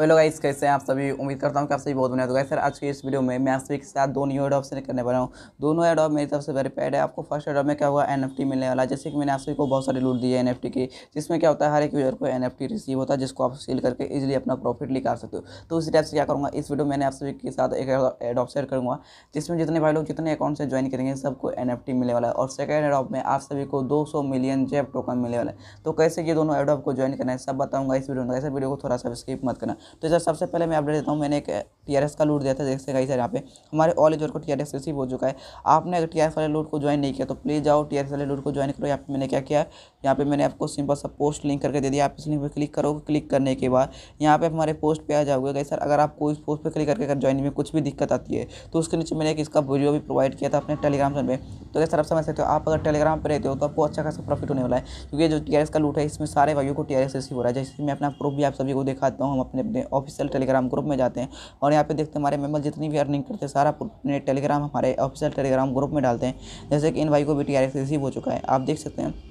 hello guys कैसे हैं आप सभी उम्मीद करता हूँ कि आप सभी बहुत बढ़िया तो गाइस सर आज के इस वीडियो में मैं आप सभी के साथ दो न्यू एडॉप से करने वाला हूँ दोनों एडॉप मेरी तरफ से पैड है आपको फर्स्ट एडॉप में क्या हुआ एनएफटी मिलने वाला जैसे कि मैंने आप सभी को बहुत सारे लूट दिए है एनएफटी की जिसमें क्या होता है हर एक यूजर को एनएफटी रिसीव होता है जिसको आप सेल करके इजिली अपना प्रॉफिट निकाल सकते हो तो उसी टाइप से क्या करूँगा इस वीडियो में मैंने आप सभी के साथ एक एडॉप शेयर करूँगा जिसमें जितने भाई लोग जितने अकाउंट से ज्वाइन करेंगे सबको एन मिलने वाला है और सेकेंड एडॉप में आप सभी को दो मिलियन जेब टोकन मिलने वाला है तो कैसे ये दोनों एडॉप को ज्वाइन करना है सब बताऊँगा इस वीडियो में कैसे तो वीडियो को थोड़ा सा स्किप मत करना तो सर सबसे पहले मैं अपडेट देता हूँ मैंने एक टी का लूट दिया था जैसे कहीं सर यहाँ पे हमारे ऑल एजर को टी आर रिसीव हो चुका है आपने अगर टी वाले लूट को ज्वाइन नहीं किया तो प्लीज़ जाओ टी वाले लूट को ज्वाइन करो यहाँ पे मैंने क्या किया यहाँ पे मैंने आपको सिंपल सा पोस्ट लिंक करके दे दिया आप इस लिंक पर क्लिक करो क्लिक करने के बाद यहाँ पे हमारे पोस्ट पे आ जाओगे कहीं सर अगर आपको इस पोस्ट पे क्लिक करके अगर ज्वाइन में कुछ भी दिक्कत आती है तो उसके नीचे मैंने एक इसका वीडियो भी प्रोवाइड किया था अपने टेलीग्राम चैनल पर तो कैसे सर आप समझ सकते हो आप अगर टेलीग्राम पर रहते हो तो आपको अच्छा खासा प्रॉफिट होने वाला है क्योंकि जो टी का लूट है इसमें सारे भाइयों को टी रिसीव हो रहा है जैसे मैं अपना प्रूफ भी आप सभी को दिखाता हूँ हम अपने अपने अपने ऑफिशियल टेलीग्राम ग्रुप में जाते हैं और यहाँ पे देखते हैं हमारे मेम्बर जितनी भी अर्निंग करते हैं सारा टेलीग्राम हमारे ऑफिशियल टेलीग्राम ग्रुप में डालते हैं जैसे कि इन भाई को भी टी रिसीव हो चुका है आप देख सकते हैं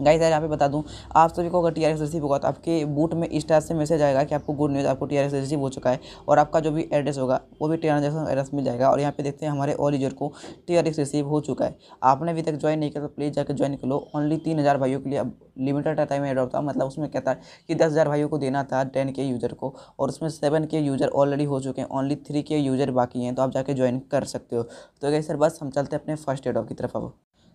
गाइस यार यहाँ पे बता दूँ आप सभी को अगर टी आर एस रिसीव होगा तो आपके बूट में इस टाइप से मैसेज आएगा कि आपको गुड न्यूज़ आपको टी आर एस रिसीव हो चुका है और आपका जो भी एड्रेस होगा वो भी ट्रांजेक्शन एड्रेस मिल जाएगा और यहाँ पे देखते हैं हमारे ऑल यूजर को टी आर एक्स रिसीव हो चुका है आपने अभी तक ज्वाइन नहीं किया तो प्लीज़ जाकर ज्वाइन कर लो ओनली तीन हज़ार भाइयों के लिए अब लिमिटेड टाइम एड होता मतलब उसमें क्या था कि दस हज़ार भाइयों को देना था टेन के यूज़र को और उसमें सेवन के यूज़र ऑलरेडी हो चुके हैं ओनली थ्री के यूज़र बाकी हैं तो आप जाकर ज्वाइन कर सकते हो तो गई सर बस हम चलते हैं अपने फर्स्ट एड की तरफ अब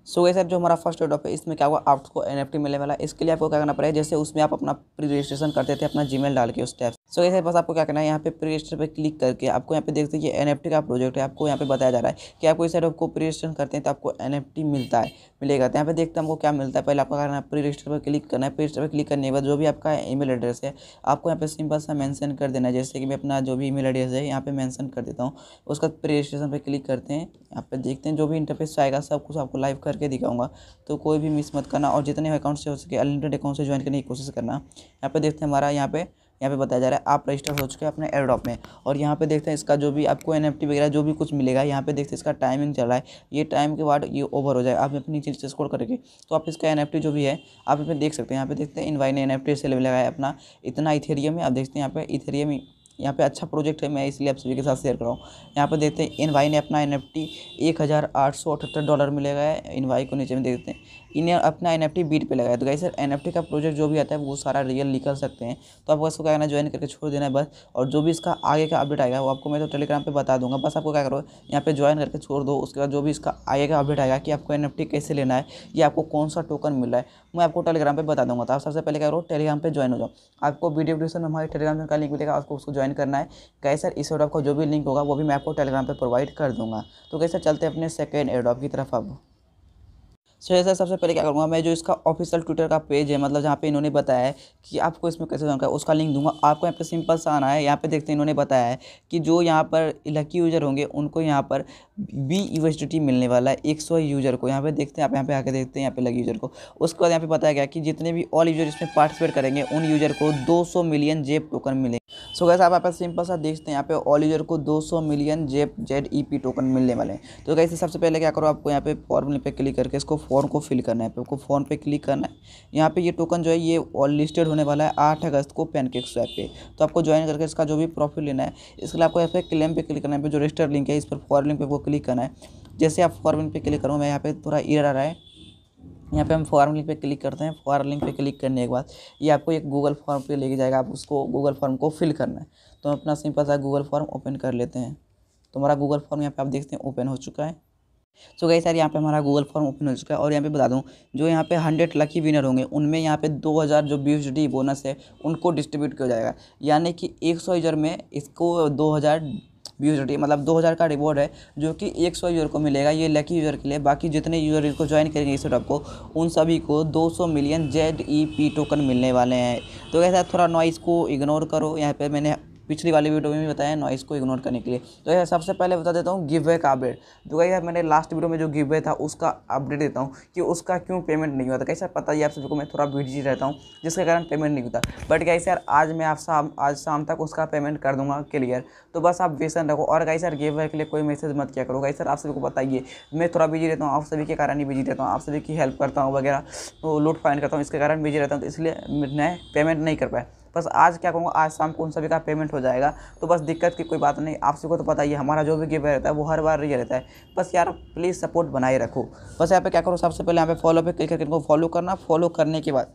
सो गई सर जो हमारा फर्स्ट टॉप है इसमें क्या हुआ आपको एन मिलने वाला है इसके लिए आपको क्या करना पड़ेगा जैसे उसमें आप अपना प्री रजिस्ट्रेशन करते थे अपना जी डाल के उस टैप सो so, ऐसे बस आपको क्या करना है यहाँ पे प्रेस्टर पे क्लिक करके आपको यहाँ पे देख सकते हैं ये एन का प्रोजेक्ट है आपको यहाँ पे बताया जा रहा है कि आप कोई साइड आपको प्री करते हैं तो आपको एन मिलता है मिलेगा तो यहाँ पे देखते हैं हमको क्या मिलता है पहले आपका करना है प्री रजिस्टर पर क्लिक करना है प्रेजिस्टर पर क्लिक करने के बाद जो भी आपका ईमेल एड्रेस है आपको यहाँ पे सिंपल सा मैंसन कर देना है जैसे कि मैं अपना जो भी मेल एड्रेस है यहाँ पर मैंसन कर देता हूँ उसका प्रे रजिस्ट्रेशन पर क्लिक करते हैं यहाँ पर देखते हैं जो भी इंटरफेस आएगा सब कुछ आपको लाइव करके दिखाऊंगा तो कोई भी मिस मत करना और जितने अकाउंट से हो सके अनलिमिटेड अकाउंट से ज्वाइन करने की कोशिश करना यहाँ पे देखते हैं हमारा यहाँ पर यहाँ पे बताया जा रहा है आप रजिस्टर हो चुके हैं अपने एयरड्रॉप में और यहाँ पे देखते हैं इसका जो भी आपको एन वगैरह जो भी कुछ मिलेगा यहाँ पे देखते हैं इसका टाइमिंग चल रहा है ये टाइम के बाद ये ओवर हो जाए आप अपनी चीज़ से स्कोर करके तो आप इसका एन जो भी है आप इसमें देख सकते हैं यहाँ पे देखते हैं इन ने एन एफ टी सेल लगाया अपना इतना इथेरियम है आप देखते हैं यहाँ पे इथेरियम यहाँ पे अच्छा प्रोजेक्ट है मैं इसलिए आप सभी के साथ शेयर कर रहा हूँ यहाँ पे देखते हैं इन वाई ने अपना एन एफ टी एक हज़ार आठ सौ अठहत्तर डॉलर में लगाया इन वाई को नीचे में देखते हैं इन्हें अपना एन एफ टी बीट पर लगाया तो गाई सर एन एफ टी का प्रोजेक्ट जो भी आता है वो सारा रियल निकल सकते हैं तो आपको इसको क्या करना ज्वाइन करके छोड़ देना है बस और जो भी इसका आगे का अपडेट आएगा वो आपको मैं तो टेलीग्राम पर बता दूंगा बस आपको क्या करो यहाँ पर ज्वाइन करके छोड़ दो उसके बाद जो भी इसका आगे का अपडेट आएगा कि आपको एन एफ टी कैसे लेना है या आपको कौन सा टोकन मिल रहा है मैं आपको टेलीग्राम पर बता दूँगा तो आप सबसे पहले क्या करो टेलीग्राम पर ज्वाइन हो जाओ आपको वीडियो डिस्क्रिप्शन में हमारे टेलीग्राम का लिंक मिलेगा आपको उसको ज्वाइन ज्वाइन करना है कैसे सर इस एडॉप का जो भी लिंक होगा वो भी मैं आपको टेलीग्राम पर प्रोवाइड कर दूंगा तो कैसे सर चलते हैं अपने सेकेंड एडॉप की तरफ अब सर सर सबसे पहले क्या करूँगा मैं जो इसका ऑफिशियल ट्विटर का पेज है मतलब जहाँ पे इन्होंने बताया है कि आपको इसमें कैसे जाना है उसका लिंक दूंगा आपको यहाँ पे सिंपल सा आना है यहाँ पे देखते हैं इन्होंने बताया है कि जो यहाँ पर लकी यूज़र होंगे उनको यहाँ पर बी यूनिवर्सिटी मिलने वाला है एक सौ यूज़र को यहाँ पे देखते हैं आप यहाँ पे आके देखते हैं यहाँ पे लकी यूज़र को उसके बाद यहाँ पे बताया गया कि जितने भी ऑल यूज़र इसमें पार्टिसिपेट करेंगे उन यूज़र को दो मिलियन जेब टोकन मिलेंगे सो कैसे गैस आप यहाँ सिंपल सा देखते हैं यहाँ पे ऑल यूजर को 200 million J Z E P token मिलने वाले हैं तो गैस सबसे पहले क्या करो आपको यहाँ पे फॉर्म पे क्लिक करके इसको फॉर्म को फिल करना है आपको फॉर्म पे क्लिक करना है यहाँ पे ये टोकन जो है ये ऑल लिस्टेड होने वाला है आठ अगस्त को पैनकेक स्वैप पे तो आपको ज्वाइन करके इसका जो भी प्रॉफिट लेना है इसके लिए आपको यहाँ पे क्लेम पे क्लिक करना है जो रजिस्टर लिंक है इस पर फॉर लिंक पे आपको क्लिक करना है जैसे आप फॉर्म पे क्लिक करो मैं यहाँ पे थोड़ा ईर आ रहा है यहाँ पे हम फॉर्म लिंक पे क्लिक करते हैं फॉर्म लिंक पे क्लिक करने के बाद ये आपको एक गूगल फॉर्म पे लेके जाएगा आप उसको गूगल फॉर्म को फिल करना है तो हम अपना सिंपल सा गूगल फॉर्म ओपन कर लेते हैं तो हमारा गूगल फॉर्म यहाँ पे आप देखते हैं ओपन हो चुका है सो गई सर यहाँ पे हमारा गूगल फॉर्म ओपन हो चुका है और यहाँ पे बता दूँ जो यहाँ पे हंड्रेड लकी विनर होंगे उनमें यहाँ पे हज़ार जो बी बोनस है उनको डिस्ट्रीब्यूट किया जाएगा यानी कि सौ यूजर में इसको दो हज़ार व्यूज रेटिंग मतलब 2000 का रिवॉर्ड है जो कि 100 यूज़र को मिलेगा ये लकी यूज़र के लिए बाकी जितने यूज़र इसको ज्वाइन करेंगे इस सेटअप को उन सभी को 200 million Z E P token मिलने वाले हैं तो कैसा थोड़ा नॉइस को इग्नोर करो यहाँ पर मैंने पिछली वाली वीडियो में भी बताया नॉइस को इग्नोर करने के लिए तो यार सबसे पहले बता देता हूँ गिव वे का अपडेट जो यार मैंने लास्ट वीडियो में जो गिव वे था उसका अपडेट देता हूँ कि उसका क्यों पेमेंट नहीं हुआ था कैसे पता ही आप सभी को मैं थोड़ा बिजी रहता हूँ जिसके कारण पेमेंट नहीं होता बट कैसे यार आज मैं आप शाम आज शाम तक उसका पेमेंट कर दूंगा क्लियर तो बस आप व्यसन रखो और कहीं सर गिव वे के लिए कोई मैसेज मत क्या करो गाई सर आप सभी को बताइए मैं थोड़ा बिजी रहता हूँ आप सभी के कारण ही बिजी रहता हूँ आप सभी की हेल्प करता हूँ वगैरह तो लूट फाइन करता हूँ इसके कारण बिजी रहता हूँ तो इसलिए मैं पेमेंट नहीं कर पाया बस आज क्या कहूँगा आज शाम को उन सभी का पेमेंट हो जाएगा तो बस दिक्कत की कोई बात नहीं आप सबको तो पता ही है हमारा जो भी गिवे रहता है वो हर बार ये रहता है बस यार प्लीज़ सपोर्ट बनाए रखो बस यहाँ पे क्या करो सबसे पहले यहाँ पे फॉलो पे क्लिक करके इनको फॉलो करना फॉलो करने के बाद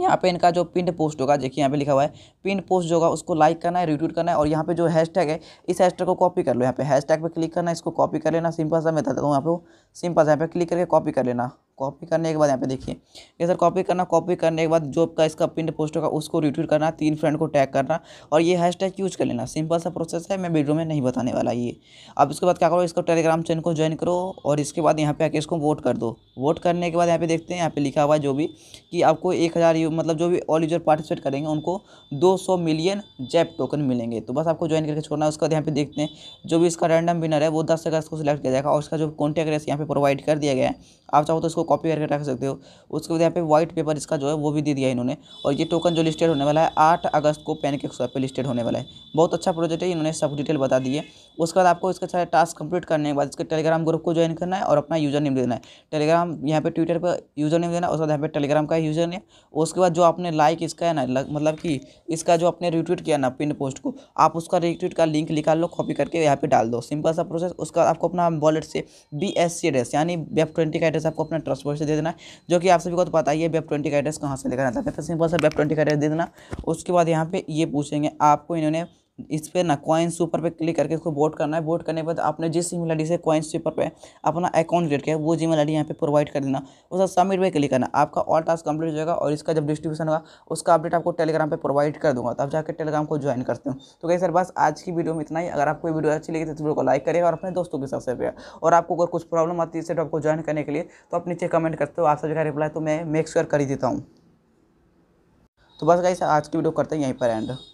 यहाँ पे इनका जो पिंड पोस्ट होगा देखिए यहाँ पे लिखा हुआ है पिंड पोस्ट जो होगा उसको लाइक करना है रिट्वीट करना है और यहाँ पे जो हैशटैग है इस हैशटैग को कॉपी कर लो यहाँ पे हैशटैग पे क्लिक करना है इसको कॉपी कर लेना सिंपल सा मैं देता हूँ यहाँ पे सिंपल सा यहाँ पे क्लिक करके कॉपी कर लेना कॉपी करने के बाद यहाँ पे देखिए ये सर कॉपी करना कॉपी करने के बाद जो आपका इसका पिंड पोस्ट होगा उसको रिट्वीट करना तीन फ्रेंड को टैग करना और ये हैशटैग यूज कर लेना सिंपल सा प्रोसेस है मैं वीडियो में नहीं बताने वाला ये अब इसके बाद क्या करो इसको टेलीग्राम चैनल को ज्वाइन करो और इसके बाद यहाँ पे आके इसको वोट कर दो वोट करने के बाद यहाँ पे देखते हैं यहाँ पे लिखा हुआ जो भी कि आपको एक हज़ार मतलब जो भी ऑल यूजर पार्टिसिपेट करेंगे उनको दो सौ मिलियन जैप टोकन मिलेंगे तो बस आपको ज्वाइन करके छोड़ना उसके बाद यहाँ पे देखते हैं जो भी इसका रैंडम विनर है वो दस अगस्त को सिलेक्ट किया जाएगा और उसका जो कॉन्टैक्ट रेस यहाँ पे प्रोवाइड कर दिया गया है आप चाहो तो इसको उसको कॉपी करके रख सकते हो उसके बाद यहाँ पे व्हाइट पेपर इसका जो है वो भी दे दिया इन्होंने और ये टोकन जो लिस्टेड होने वाला है आठ अगस्त को पेन के पे लिस्टेड होने वाला है बहुत अच्छा प्रोजेक्ट है इन्होंने सब डिटेल बता दिए उसके बाद आपको इसका सारे टास्क कंप्लीट करने के बाद इसके टेलीग्राम ग्रुप को ज्वाइन करना है और अपना यूज़र नेम देना है टेलीग्राम यहाँ पे ट्विटर पर यूज़र नेम देना उसके बाद यहाँ पे टेलीग्राम का यूज़र नेम उसके बाद जो आपने लाइक इसका है ना मतलब कि इसका जो आपने रिट्वीट किया ना पिन पोस्ट को आप उसका रिट्वीट का लिंक निकाल लो कॉपी करके यहाँ पर डाल दो सिंपल सा प्रोसेस उसका आपको अपना वॉलेट से बी एस सी एड्रेस यानी वेब ट्वेंटी का एड्रेस आपको अपना क्रॉस पोस्ट दे देना जो कि आप सभी को तो पता ही है वेब ट्वेंटी का एड्रेस कहाँ से लेकर आता है तो सिंपल सा वेब ट्वेंटी का एड्रेस दे देना उसके बाद यहाँ पे ये पूछेंगे आपको इन्होंने इस पर ना कॉइन सुपर पे क्लिक करके इसको वोट करना है वोट करने के बाद आपने जिस ईमेल आई से कॉइन सुपर पे अपना अकाउंट क्रिएट किया वो जी मेल आई यहाँ पे प्रोवाइड कर देना उसका सबमिट पे क्लिक करना आपका ऑल टास्क कंप्लीट हो जाएगा और इसका जब डिस्ट्रीब्यूशन होगा उसका अपडेट आपको टेलीग्राम पर प्रोवाइड कर दूंगा तब जाकर टेलीग्राम को ज्वाइन करते हो तो कहीं सर बस आज की वीडियो में इतना ही अगर आपको वीडियो अच्छी लगी तो वीडियो को लाइक करिएगा और अपने दोस्तों के साथ शेयर और आपको अगर कुछ प्रॉब्लम आती है सेटअप आपको ज्वाइन करने के लिए तो आप नीचे कमेंट करते हो आप सभी का रिप्लाई तो मैं मेक श्योर कर ही देता हूँ तो बस गाइस आज की वीडियो करते हैं यहीं पर एंड